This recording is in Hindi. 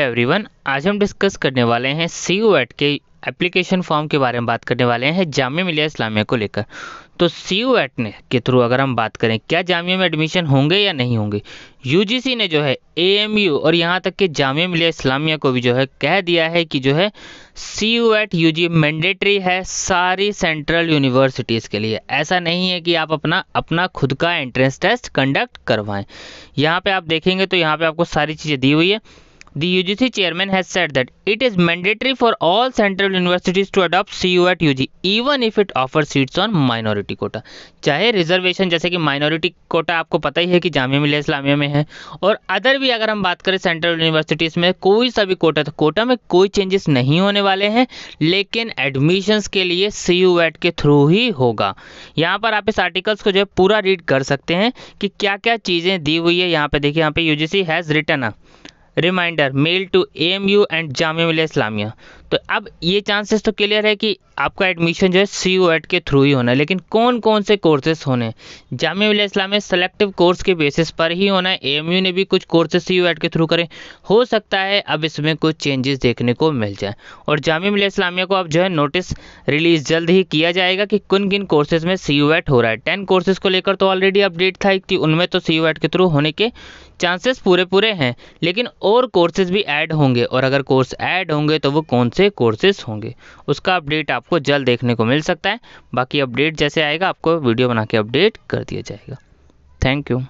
एवरीवन आज हम डिस्कस करने वाले हैं सी यू के एप्लीकेशन फॉर्म के बारे में बात करने वाले हैं जामिया मिलिया इस्लामिया को लेकर तो सी यू ने के थ्रू अगर हम बात करें क्या जामिया में एडमिशन होंगे या नहीं होंगे यूजीसी ने जो है ए और यहाँ तक कि जामिया मिलिया इस्लामिया को भी जो है कह दिया है कि जो है CUET U mandatory है सारी सेंट्रल यूनिवर्सिटीज़ के लिए ऐसा नहीं है कि आप अपना अपना खुद का एंट्रेंस टेस्ट कंडक्ट करवाएं यहाँ पर आप देखेंगे तो यहाँ पर आपको सारी चीज़ें दी हुई है The UGC chairman has said that it is mandatory for all central universities to adopt CU at UG, even if it offers seats on minority quota. चाहे रिजर्वेशन जैसे कि माइनॉरिटी कोटा आपको पता ही है कि जामिया मिलिया इस्लामिया में है और अदर भी अगर हम बात करें सेंट्रल यूनिवर्सिटीज़ में कोई सा भी कोटा तो कोटा में कोई चेंजेस नहीं होने वाले हैं लेकिन एडमिशन्स के लिए सी यू एट के थ्रू ही होगा यहाँ पर आप इस आर्टिकल्स को जो है पूरा रीड कर सकते हैं कि क्या क्या चीज़ें दी हुई है यहाँ पे देखिए यहाँ पे U G C has return Reminder mail to AMU and Jamia Millia Islamia. तो अब ये चांसेस तो क्लियर है कि आपका एडमिशन जो है सी यू एड के थ्रू ही होना है लेकिन कौन कौन से कोर्सेज होने हैं जामिया मिलिया इस्लामिया सेलेक्टिव कोर्स के बेसिस पर ही होना है एएमयू ने भी कुछ कोर्सेज सी यू एड के थ्रू करें हो सकता है अब इसमें कुछ चेंजेस देखने को मिल जाए और जामिया मिलिया इस्लामिया को अब जो है नोटिस रिलीज जल्द ही किया जाएगा कि किन किन कोर्सेज में सी यू एड हो रहा है टेन कोर्सेज को लेकर तो ऑलरेडी अपडेट था कि उनमें तो सी यू एड के थ्रू होने के चांसेस पूरे पूरे हैं लेकिन और कोर्सेज भी ऐड होंगे और अगर कोर्स ऐड होंगे तो वो कौन से कोर्सेज होंगे उसका अपडेट आपको जल्द देखने को मिल सकता है बाकी अपडेट जैसे आएगा आपको वीडियो बना के अपडेट कर दिया जाएगा थैंक यू